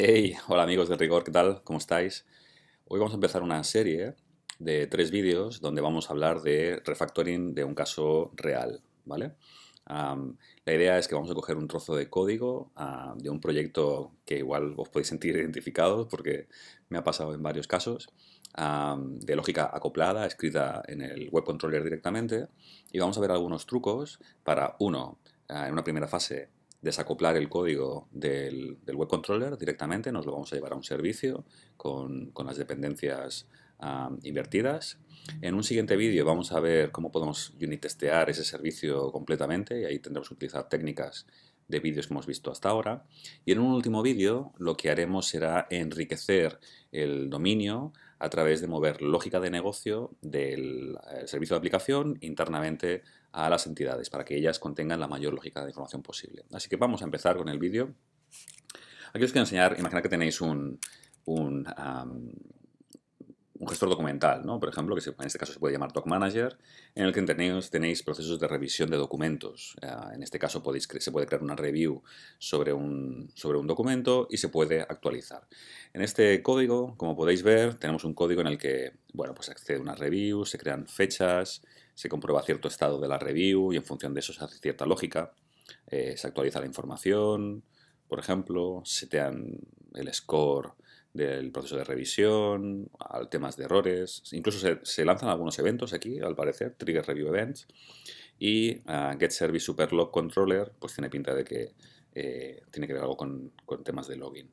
Hey, hola amigos de Rigor, ¿qué tal? ¿Cómo estáis? Hoy vamos a empezar una serie de tres vídeos donde vamos a hablar de refactoring de un caso real, ¿vale? la idea es que vamos a coger un trozo de código de un proyecto que igual os podéis sentir identificados porque me ha pasado en varios casos, de lógica acoplada, escrita en el web controller directamente, y vamos a ver algunos trucos para, uno, eh, en una primera fase, desacoplar el código del, web controller directamente, nos lo vamos a llevar a un servicio con, las dependencias invertidas. En un siguiente vídeo vamos a ver cómo podemos unitestear testear ese servicio completamente y ahí tendremos que utilizar técnicas de vídeos que hemos visto hasta ahora. Y en un último vídeo lo que haremos será enriquecer el dominio a través de mover lógica de negocio del eh, servicio de aplicación internamente a las entidades para que ellas contengan la mayor lógica de información posible. Así que vamos a empezar con el vídeo. Aquí os quiero enseñar, imagina que tenéis un, gestor documental, por ejemplo, que en este caso se puede llamar Doc Manager, en el que tenéis, procesos de revisión de documentos. Eh, en este caso se puede crear una review sobre un, documento y se puede actualizar. En este código, como podéis ver, tenemos un código en el que bueno, pues accede a una review, se crean fechas, se comprueba cierto estado de la review y en función de eso se hace cierta lógica. Eh, se actualiza la información, por ejemplo, se tean el score del proceso de revisión, al temas de errores. Incluso se, lanzan algunos eventos aquí, al parecer, Trigger Review Events. Y eh, Get Service Super Controller, pues tiene pinta de que eh, tiene que ver algo con, temas de login.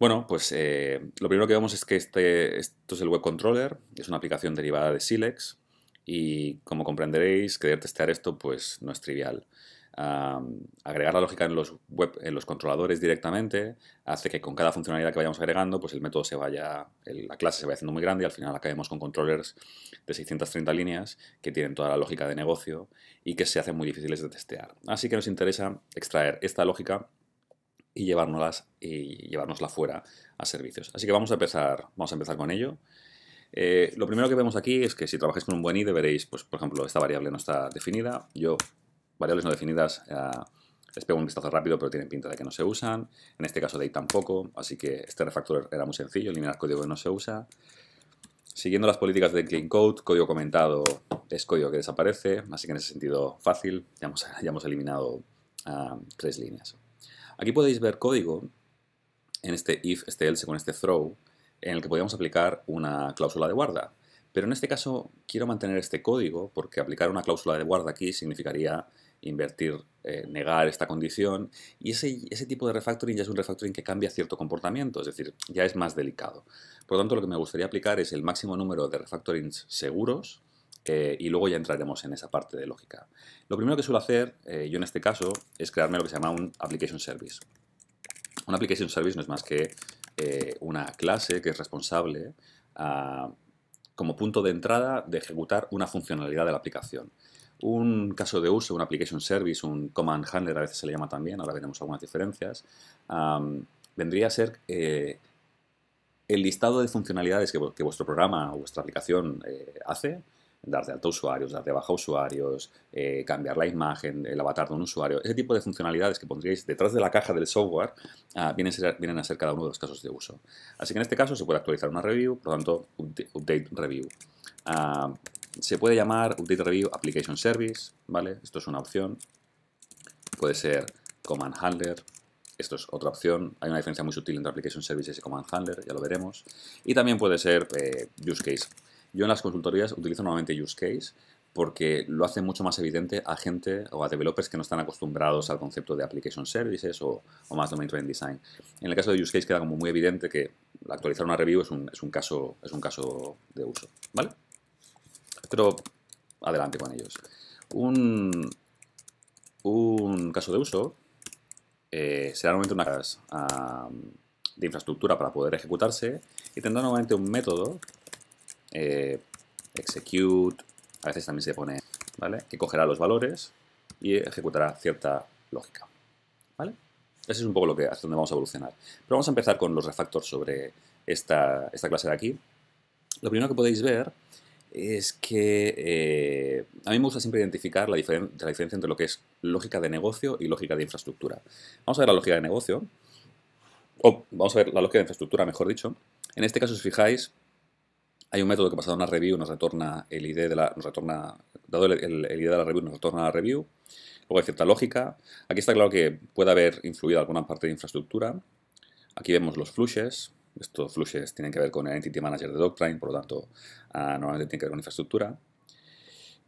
Bueno, pues eh, lo primero que vemos es que este, esto es el Web Controller, es una aplicación derivada de Silex. Y como comprenderéis, querer testear esto pues no es trivial agregar la lógica en los, web, en los controladores directamente hace que con cada funcionalidad que vayamos agregando, pues el método se vaya, la clase se vaya haciendo muy grande y al final acabemos con controllers de 630 líneas que tienen toda la lógica de negocio y que se hacen muy difíciles de testear. Así que nos interesa extraer esta lógica y y llevárnosla fuera a servicios. Así que vamos a empezar, vamos a empezar con ello. Eh, lo primero que vemos aquí es que si trabajáis con un buen IDE veréis, pues por ejemplo, esta variable no está definida. Yo variables no definidas, eh, les pego un vistazo rápido, pero tienen pinta de que no se usan. En este caso de ahí tampoco, así que este refactor era muy sencillo, eliminar código que no se usa. Siguiendo las políticas de Clean Code, código comentado es código que desaparece, así que en ese sentido fácil, ya hemos, eliminado ah, tres líneas. Aquí podéis ver código en este if, este else con este throw, en el que podíamos aplicar una cláusula de guarda. Pero en este caso quiero mantener este código porque aplicar una cláusula de guarda aquí significaría invertir, eh, negar esta condición. Y ese, tipo de refactoring ya es un refactoring que cambia cierto comportamiento, es decir, ya es más delicado. Por lo tanto, lo que me gustaría aplicar es el máximo número de refactorings seguros, y luego ya entraremos en esa parte de lógica. Lo primero que suelo hacer, eh, yo en este caso, es crearme lo que se llama un application service. Un application service no es más que eh, una clase que es responsable ah, como punto de entrada de ejecutar una funcionalidad de la aplicación un caso de uso, un application service, un command handler a veces se le llama también, ahora veremos algunas diferencias, vendría a ser eh, el listado de funcionalidades que, vuestro programa o vuestra aplicación eh, hace, dar de alto usuarios, dar de baja usuarios, eh, cambiar la imagen, el avatar de un usuario, ese tipo de funcionalidades que pondríais detrás de la caja del software ah, vienen, a ser, cada uno de los casos de uso. Así que en este caso se puede actualizar una review, por lo tanto, update, review. Ah, se puede llamar Update Review Application Service, ¿vale? Esto es una opción. Puede ser Command Handler. Esto es otra opción. Hay una diferencia muy sutil entre Application Services y Command Handler, ya lo veremos. Y también puede ser eh, Use Case. Yo en las consultorías utilizo normalmente Use Case porque lo hace mucho más evidente a gente o a developers que no están acostumbrados al concepto de application services o, más domain Train design. En el caso de use case queda como muy evidente que actualizar una review es un, es un, caso, es un caso de uso, ¿vale? pero adelante con ellos. Un, un caso de uso eh, será nuevamente una clase de infraestructura para poder ejecutarse y tendrá nuevamente un método eh, execute, a veces también se pone, que cogerá los valores y ejecutará cierta lógica. ¿vale? Ese es un poco lo que, hacia donde vamos a evolucionar. Pero vamos a empezar con los refactors sobre esta, esta clase de aquí. Lo primero que podéis ver es que eh, a mí me gusta siempre identificar la, diferencia entre lo que es lógica de negocio y lógica de infraestructura. Vamos a ver la lógica de negocio, o vamos a ver la lógica de infraestructura, mejor dicho. En este caso, si os fijáis, hay un método que pasado una review nos retorna el ID de la, nos retorna, dado el, el, de la review, nos retorna la review. Luego hay cierta lógica. Aquí está claro que puede haber influido alguna parte de infraestructura. Aquí vemos los flushes, estos flushes tienen que ver con el Entity Manager de Doctrine, por lo tanto, ah, normalmente tienen que ver con infraestructura.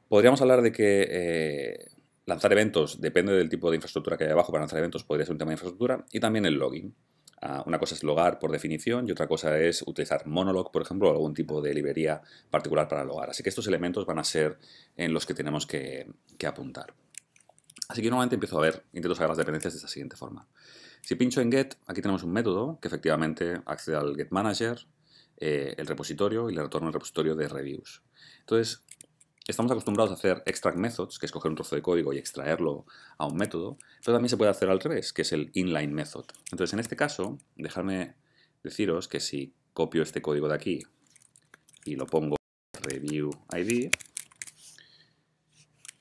Podríamos hablar de que eh, lanzar eventos, depende del tipo de infraestructura que hay abajo, para lanzar eventos podría ser un tema de infraestructura, y también el login. Ah, una cosa es logar por definición y otra cosa es utilizar Monolog, por ejemplo, o algún tipo de librería particular para logar. Así que estos elementos van a ser en los que tenemos que, apuntar. Así que normalmente empiezo a ver, intento sacar las dependencias de esta siguiente forma. Si pincho en get, aquí tenemos un método que efectivamente accede al get manager, eh, el repositorio y le retorna el repositorio de reviews. Entonces, estamos acostumbrados a hacer extract methods, que es coger un trozo de código y extraerlo a un método, pero también se puede hacer al revés, que es el inline method. Entonces, en este caso, dejadme deciros que si copio este código de aquí y lo pongo review ID,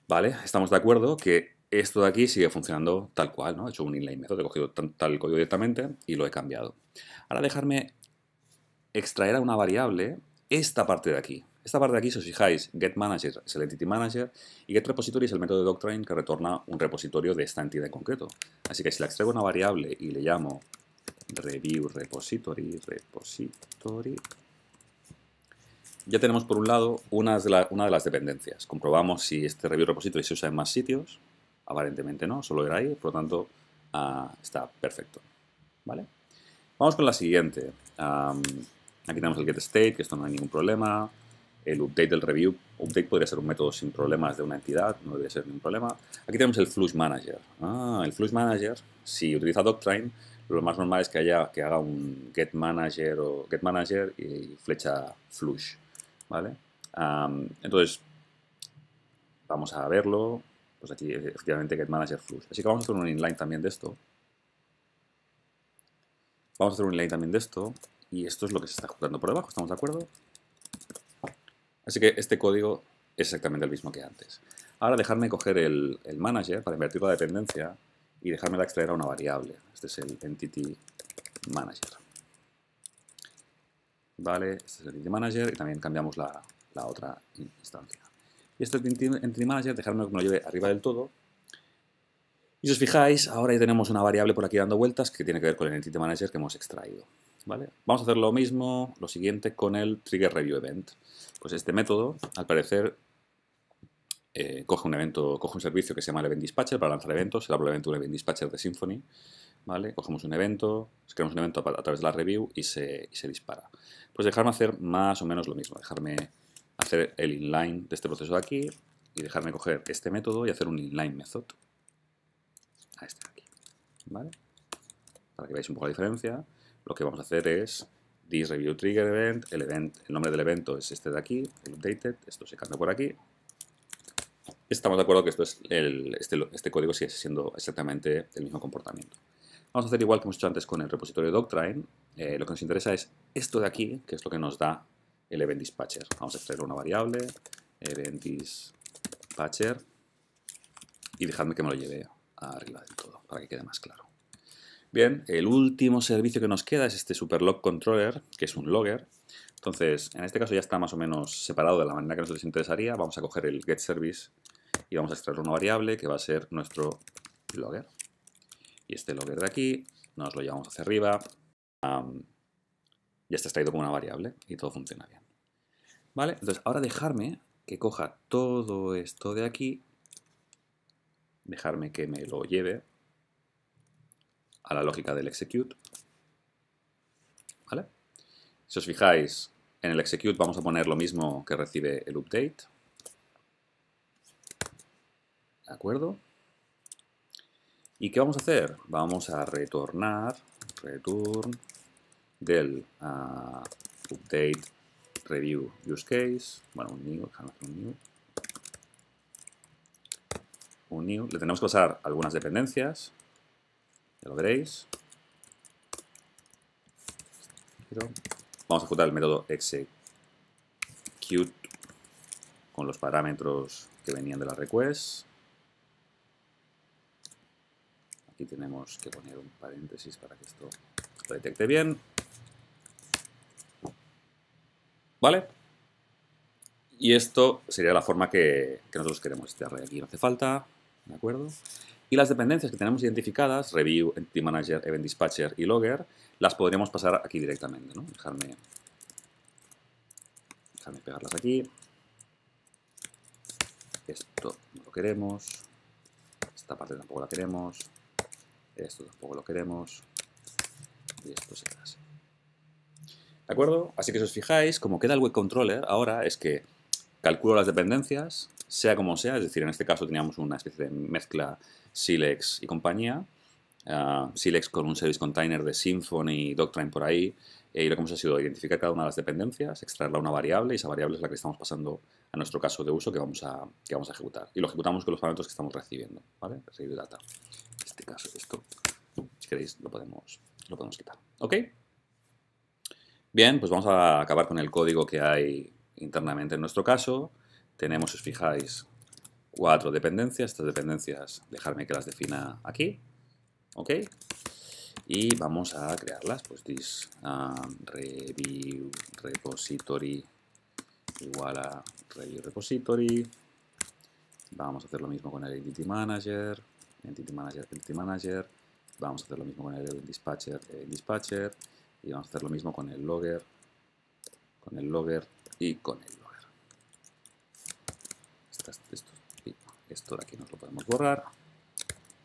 ¿vale? Estamos de acuerdo que esto de aquí sigue funcionando tal cual, ¿no? He hecho un inline method, he cogido tal código directamente y lo he cambiado. Ahora dejarme extraer a una variable esta parte de aquí. Esta parte de aquí, si os fijáis, getManager es el entity manager y getRepository es el método de Doctrine que retorna un repositorio de esta entidad en concreto. Así que si la extraigo una variable y le llamo review repository, repository, ya tenemos por un lado una de, una de las dependencias. Comprobamos si este review repository se usa en más sitios Aparentemente no, solo era ahí, por lo tanto ah, está perfecto. ¿Vale? Vamos con la siguiente. aquí tenemos el getState, que esto no hay ningún problema. El update del review. Update podría ser un método sin problemas de una entidad, no debería ser ningún problema. Aquí tenemos el flush manager. Ah, el flush manager, si utiliza Doctrine, lo más normal es que, haya, que haga un get manager o get manager y flecha flush. ¿Vale? entonces, vamos a verlo. Pues aquí efectivamente getManagerFlush. Así que vamos a hacer un inline también de esto. Vamos a hacer un inline también de esto. Y esto es lo que se está jugando por debajo, ¿estamos de acuerdo? Así que este código es exactamente el mismo que antes. Ahora dejarme coger el, manager para invertir la dependencia y la extraer a una variable. Este es el entity manager. Vale, este es el entity manager y también cambiamos la otra instancia. Y este entity manager, dejarme que lo lleve arriba del todo. Y si os fijáis, ahora ya tenemos una variable por aquí dando vueltas que tiene que ver con el entity manager que hemos extraído. ¿vale? Vamos a hacer lo mismo, lo siguiente, con el trigger review event. Pues este método, al parecer, eh, coge un evento, coge un servicio que se llama el Event Dispatcher para lanzar eventos, será probablemente un Event Dispatcher de Symfony, ¿vale? Cogemos un evento, creamos un evento a, través de la review y se, y se dispara. Pues dejarme hacer más o menos lo mismo, dejarme hacer el inline de este proceso de aquí y dejarme coger este método y hacer un inline method a este de aquí. Para que veáis un poco la diferencia, lo que vamos a hacer es this review trigger event, el, event, el nombre del evento es este de aquí, el updated, esto se cambia por aquí. Estamos de acuerdo que esto es este, este código sigue siendo exactamente el mismo comportamiento. Vamos a hacer igual que hemos hecho antes con el repositorio Doctrine. Eh, lo que nos interesa es esto de aquí, que es lo que nos da el event dispatcher. Vamos a extraer una variable, event dispatcher, y dejadme que me lo lleve arriba del todo, para que quede más claro. Bien, el último servicio que nos queda es este superlog controller, que es un logger. Entonces, en este caso ya está más o menos separado de la manera que nos interesaría. Vamos a coger el getService y vamos a extraer una variable que va a ser nuestro logger. Y este logger de aquí nos lo llevamos hacia arriba ya está extraído como una variable y todo funciona bien. ¿Vale? Entonces, ahora dejarme que coja todo esto de aquí, dejarme que me lo lleve a la lógica del execute. ¿Vale? Si os fijáis, en el execute vamos a poner lo mismo que recibe el update. ¿De acuerdo? ¿Y qué vamos a hacer? Vamos a retornar, return del uh, update review use case, bueno, un new, un new, un new, le tenemos que pasar algunas dependencias, ya lo veréis. Vamos a ejecutar el método execute con los parámetros que venían de la request. Aquí tenemos que poner un paréntesis para que esto lo detecte bien. ¿Vale? Y esto sería la forma que, nosotros queremos. Este array aquí no hace falta, ¿de acuerdo? Y las dependencias que tenemos identificadas, Review, Entity Manager, Event Dispatcher y Logger, las podríamos pasar aquí directamente, ¿no? pegarlas aquí. Esto no lo queremos. Esta parte tampoco la queremos. Esto tampoco lo queremos. Y esto se ¿De acuerdo? Así que si os fijáis, como queda el web controller, ahora es que calculo las dependencias, sea como sea, es decir, en este caso teníamos una especie de mezcla Silex y compañía, ah, Silex con un service container de Symfony, Doctrine por ahí, y lo que hemos ha sido identificar cada una de las dependencias, extraerla a una variable, y esa variable es la que estamos pasando a nuestro caso de uso que vamos a, vamos a ejecutar. Y lo ejecutamos con los parámetros que estamos recibiendo, ¿vale? Recibir data. En este caso, esto, si queréis, podemos, lo podemos quitar. ¿Ok? Bien, pues vamos a acabar con el código que hay internamente en nuestro caso. Tenemos, os fijáis, cuatro dependencias. Estas dependencias, dejarme que las defina aquí. ¿Ok? Y vamos a crearlas. Pues this ah, review repository igual a review repository. Vamos a hacer lo mismo con el entity manager. Entity manager, entity manager. Vamos a hacer lo mismo con el dispatcher, dispatcher. Y vamos a hacer lo mismo con el logger, con el logger y con el logger. Esto, de aquí nos lo podemos borrar.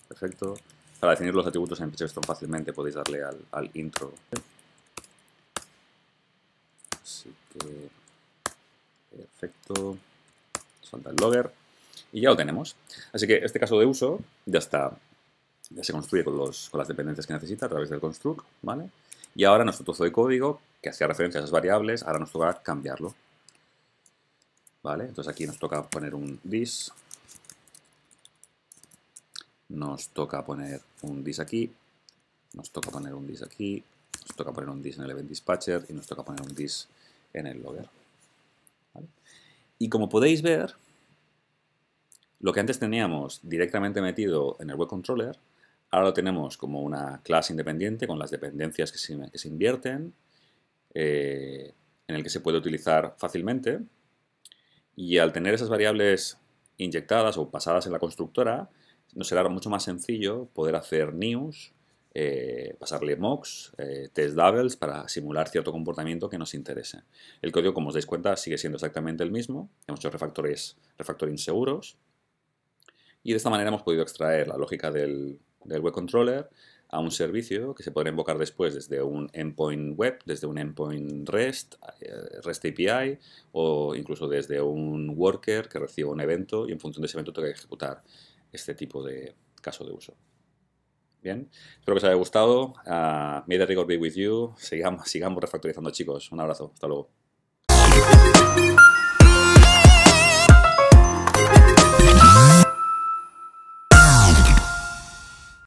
Perfecto. Para definir los atributos en Pixelstone fácilmente podéis darle al, intro. Así que... Perfecto. Salta el logger. Y ya lo tenemos. Así que este caso de uso ya está. Ya se construye con, con las dependencias que necesita a través del construct, ¿vale? Y ahora nuestro trozo de código, que hacía referencia a esas variables, ahora nos toca cambiarlo. ¿Vale? Entonces aquí nos toca poner un dis. Nos toca poner un dis aquí. Nos toca poner un dis aquí. Nos toca poner un dis en el event dispatcher. Y nos toca poner un dis en el logger. Y como podéis ver, lo que antes teníamos directamente metido en el web controller, Ahora lo tenemos como una clase independiente con las dependencias que se, que se invierten, eh, en el que se puede utilizar fácilmente. Y al tener esas variables inyectadas o pasadas en la constructora, nos será mucho más sencillo poder hacer news, eh, pasarle mocks, eh, test doubles para simular cierto comportamiento que nos interese. El código, como os dais cuenta, sigue siendo exactamente el mismo. Hemos hecho refactores, refactoring seguros. Y de esta manera hemos podido extraer la lógica del, del web controller a un servicio que se podrá invocar después desde un endpoint web, desde un endpoint REST, eh, REST API o incluso desde un worker que reciba un evento y en función de ese evento tenga que ejecutar este tipo de caso de uso. Bien, espero que os haya gustado. Ah, may the rigor be with you. Sigamos, sigamos refactorizando, chicos. Un abrazo. Hasta luego.